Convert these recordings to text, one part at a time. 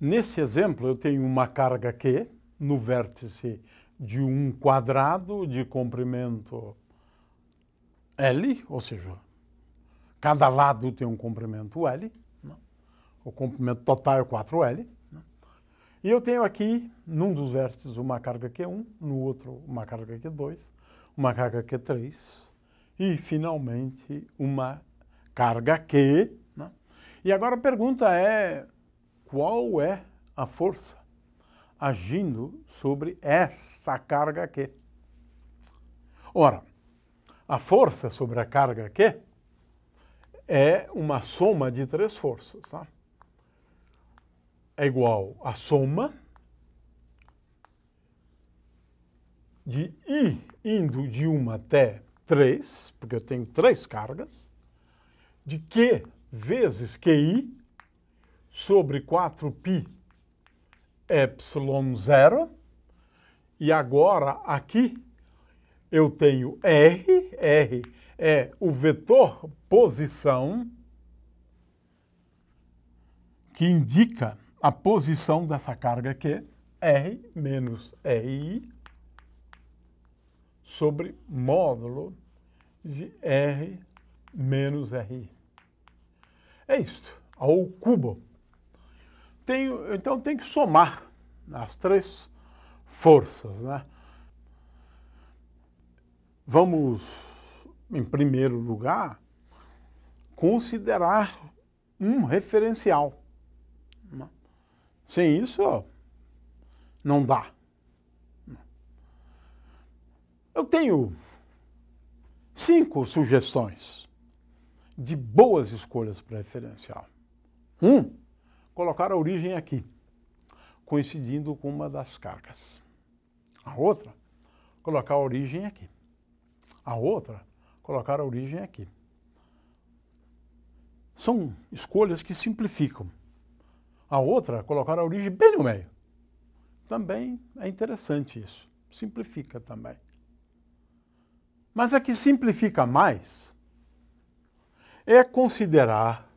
Nesse exemplo, eu tenho uma carga Q no vértice de um quadrado de comprimento L, ou seja, cada lado tem um comprimento L, né? o comprimento total é 4L. Né? E eu tenho aqui, num dos vértices, uma carga Q1, no outro, uma carga Q2, uma carga Q3 e, finalmente, uma carga Q. Né? E agora a pergunta é, qual é a força agindo sobre esta carga Q. Ora, a força sobre a carga Q é uma soma de três forças. Tá? É igual à soma de I indo de 1 até 3, porque eu tenho três cargas, de Q vezes QI, sobre 4π epsilon zero. E agora aqui eu tenho R, R é o vetor posição que indica a posição dessa carga aqui, R menos RI sobre módulo de R menos RI. É isso, ao cubo então tem que somar as três forças, né? Vamos, em primeiro lugar, considerar um referencial. Sem isso, não dá. Eu tenho cinco sugestões de boas escolhas para referencial. Um, colocar a origem aqui, coincidindo com uma das cargas. A outra, colocar a origem aqui. A outra, colocar a origem aqui. São escolhas que simplificam. A outra, colocar a origem bem no meio. Também é interessante isso. Simplifica também. Mas a que simplifica mais é considerar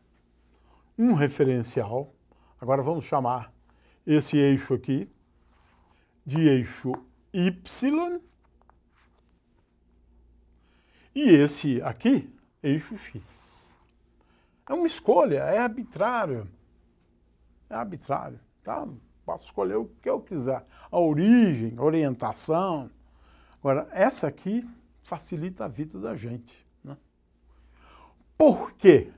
um referencial Agora vamos chamar esse eixo aqui de eixo Y e esse aqui, eixo X. É uma escolha, é arbitrário. É arbitrário, tá? Posso escolher o que eu quiser. A origem, a orientação. Agora, essa aqui facilita a vida da gente. Né? Por quê?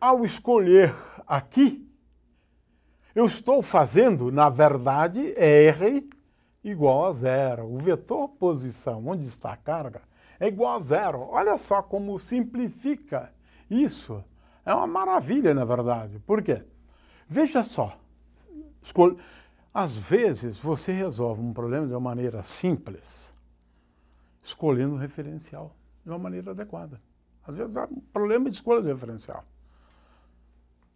Ao escolher aqui, eu estou fazendo, na verdade, R igual a zero. O vetor posição, onde está a carga, é igual a zero. Olha só como simplifica isso. É uma maravilha, na verdade. Por quê? Veja só. Escolha. Às vezes você resolve um problema de uma maneira simples, escolhendo um referencial de uma maneira adequada. Às vezes é um problema de escolha de referencial.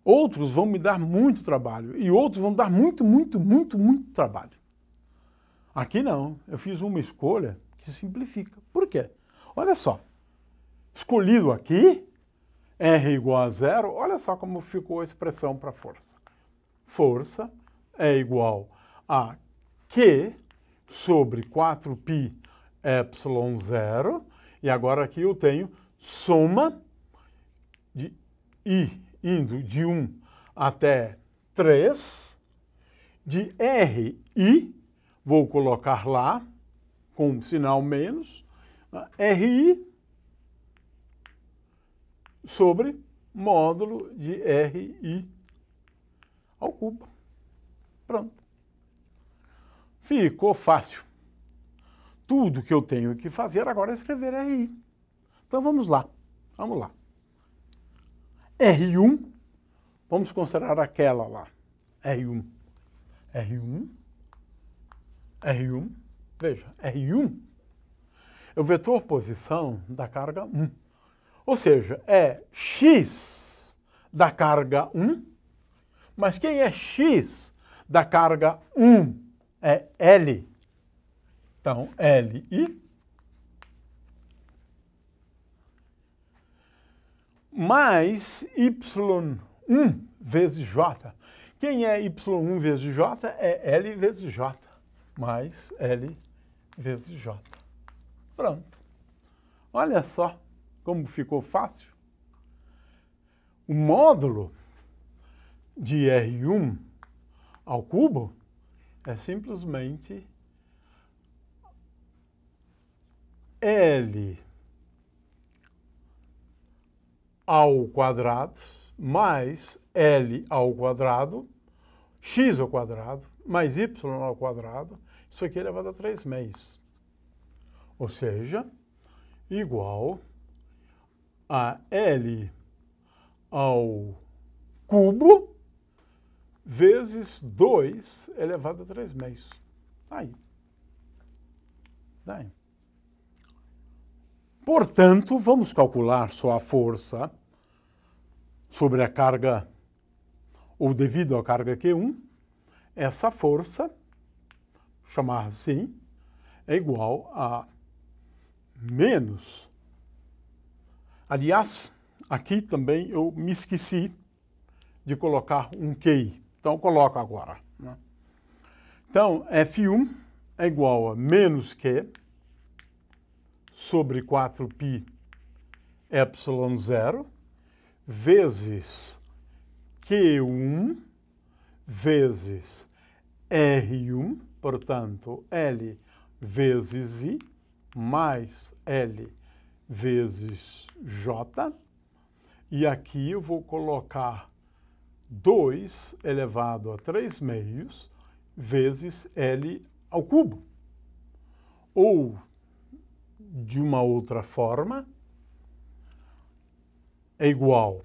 Outros vão me dar muito trabalho e outros vão dar muito, muito, muito, muito trabalho. Aqui não, eu fiz uma escolha que simplifica. Por quê? Olha só, escolhido aqui, R igual a zero, olha só como ficou a expressão para força. Força é igual a Q sobre 4π epsilon zero, e agora aqui eu tenho soma de I indo de 1 até 3, de RI, vou colocar lá, com sinal menos, RI sobre módulo de RI ao cubo. Pronto. Ficou fácil. Tudo que eu tenho que fazer agora é escrever RI. Então vamos lá. Vamos lá. R1, vamos considerar aquela lá, R1. R1, R1, veja, R1 é o vetor posição da carga 1. Ou seja, é x da carga 1, mas quem é x da carga 1 é L. Então, L e mais Y1 vezes J. Quem é Y1 vezes J? É L vezes J, mais L vezes J. Pronto. Olha só como ficou fácil. O módulo de R1 ao cubo é simplesmente L ao quadrado mais L ao quadrado, x ao quadrado mais y ao quadrado, isso aqui é elevado a 3 meios. Ou seja, igual a L ao cubo vezes 2 elevado a 3 meios. Tá aí. Daí. Tá Portanto, vamos calcular só a força sobre a carga, ou devido à carga Q1, essa força, chamar assim, é igual a menos. Aliás, aqui também eu me esqueci de colocar um QI. Então, coloco agora. Né? Então, F1 é igual a menos Q sobre 4π ε0 vezes Q1 vezes R1, portanto, L vezes I mais L vezes J. E aqui eu vou colocar 2 elevado a 3 meios vezes L ao cubo. Ou, de uma outra forma, é igual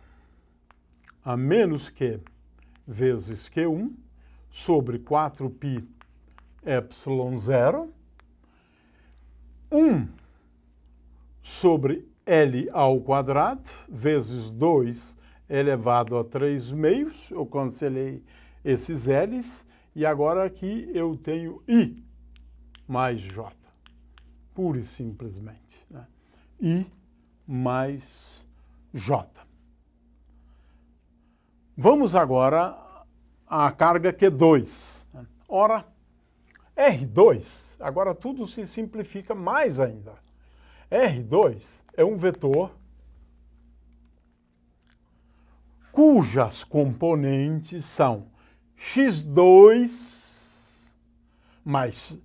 a menos que vezes Q1 sobre 4π epsilon 0, 1 sobre L ao quadrado vezes 2 elevado a 3 meios, eu cancelei esses L's, e agora aqui eu tenho I mais J, pura e simplesmente. Né? I mais J. Vamos agora à carga Q2. Né? Ora, R2, agora tudo se simplifica mais ainda. R2 é um vetor cujas componentes são x2 mais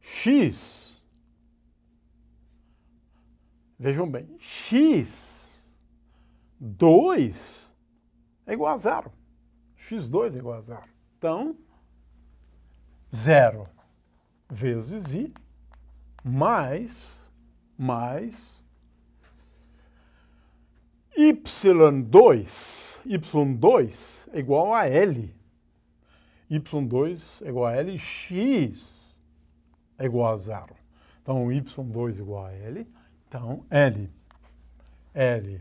x. Vejam bem, x 2 é igual a zero. x2 é igual a zero. Então, zero vezes i mais, mais y2, y2 é igual a L. y2 é igual a L, x é igual a zero. Então, y2 é igual a L, então L, L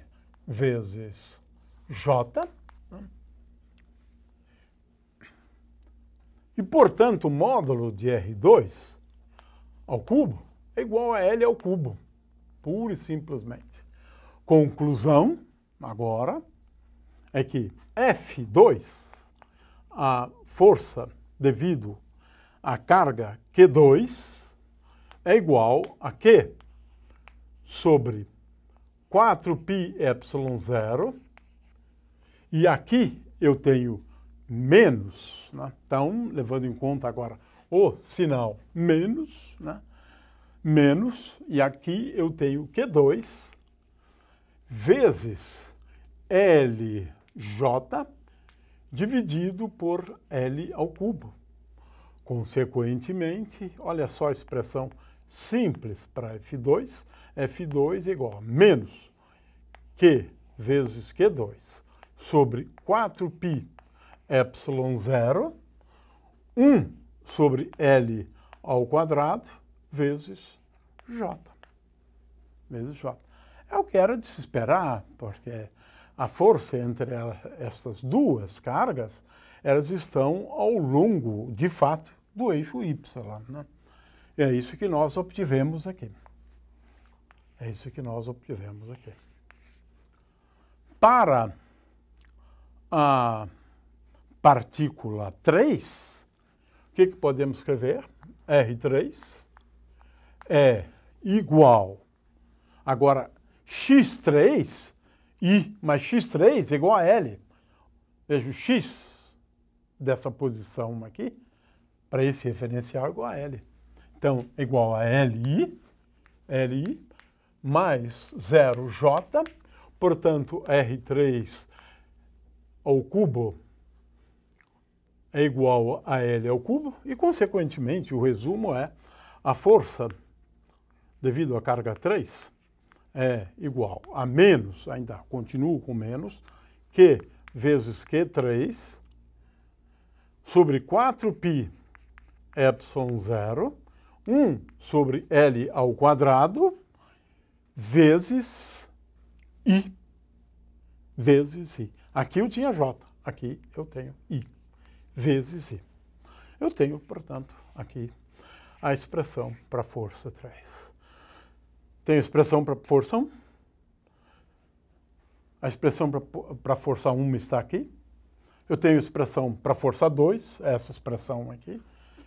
vezes J. E, portanto, o módulo de R2 ao cubo é igual a L ao cubo, pura e simplesmente. Conclusão, agora, é que F2, a força devido à carga Q2, é igual a Q sobre 4πε0, e aqui eu tenho menos, né? então, levando em conta agora o sinal menos, né? menos, e aqui eu tenho Q2 vezes LJ dividido por L ao cubo. Consequentemente, olha só a expressão simples para F2, F2 é igual a menos Q vezes Q2 sobre 4π epsilon 0, 1 sobre L ao quadrado vezes J. Vezes J. É o que era de se esperar, porque a força entre estas duas cargas, elas estão ao longo, de fato, do eixo Y. Né? É isso que nós obtivemos aqui. É isso que nós obtivemos aqui. Para a partícula 3, o que, que podemos escrever? R3 é igual. Agora, x3, I mais x3 é igual a L. Veja, o x dessa posição aqui, para esse referencial, é igual a L. Então, é igual a LI, LI mais 0J, portanto, R3 ao cubo é igual a L ao cubo e, consequentemente, o resumo é a força devido à carga 3 é igual a menos, ainda continuo com menos, Q vezes Q3 sobre 4π epsilon 0 1 sobre L ao quadrado vezes I. Vezes I. Aqui eu tinha J, aqui eu tenho I. Vezes I. Eu tenho, portanto, aqui a expressão para força 3. Tenho expressão para força 1. A expressão para força 1 está aqui. Eu tenho expressão para força 2, essa expressão aqui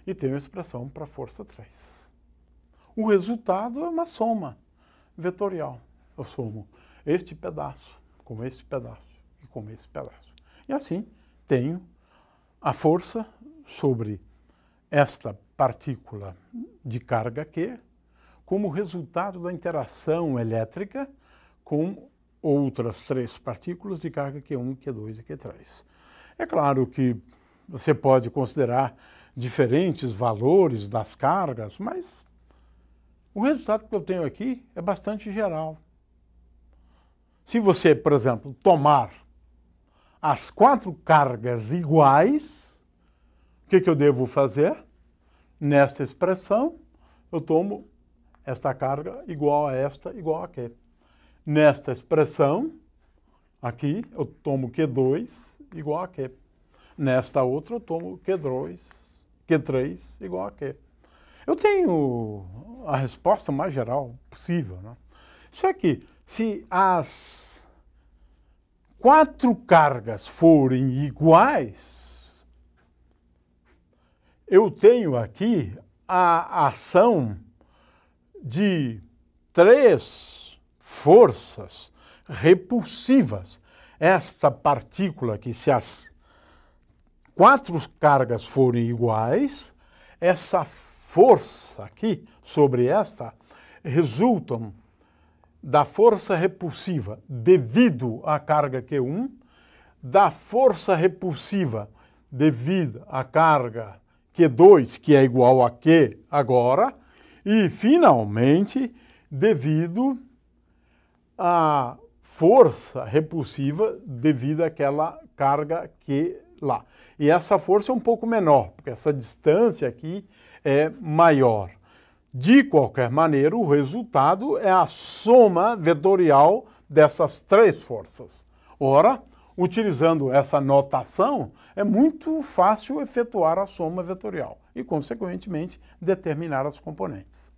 e tem uma expressão para força 3. O resultado é uma soma vetorial. Eu somo este pedaço com este pedaço e com esse pedaço. E assim tenho a força sobre esta partícula de carga Q como resultado da interação elétrica com outras três partículas de carga Q1, é Q2 é e Q3. É, é claro que você pode considerar diferentes valores das cargas, mas o resultado que eu tenho aqui é bastante geral. Se você, por exemplo, tomar as quatro cargas iguais, o que, que eu devo fazer? Nesta expressão, eu tomo esta carga igual a esta, igual a Q. Nesta expressão, aqui, eu tomo Q2 igual a Q. Nesta outra, eu tomo Q2 Q3 igual a Q. Eu tenho a resposta mais geral possível. Né? Só que se as quatro cargas forem iguais, eu tenho aqui a ação de três forças repulsivas. Esta partícula que se as quatro cargas forem iguais, essa força aqui sobre esta resultam da força repulsiva devido à carga Q1, da força repulsiva devido à carga Q2, que é igual a Q agora, e finalmente devido à força repulsiva devido àquela carga Q lá. E essa força é um pouco menor, porque essa distância aqui é maior. De qualquer maneira, o resultado é a soma vetorial dessas três forças. Ora, utilizando essa notação, é muito fácil efetuar a soma vetorial e, consequentemente, determinar as componentes.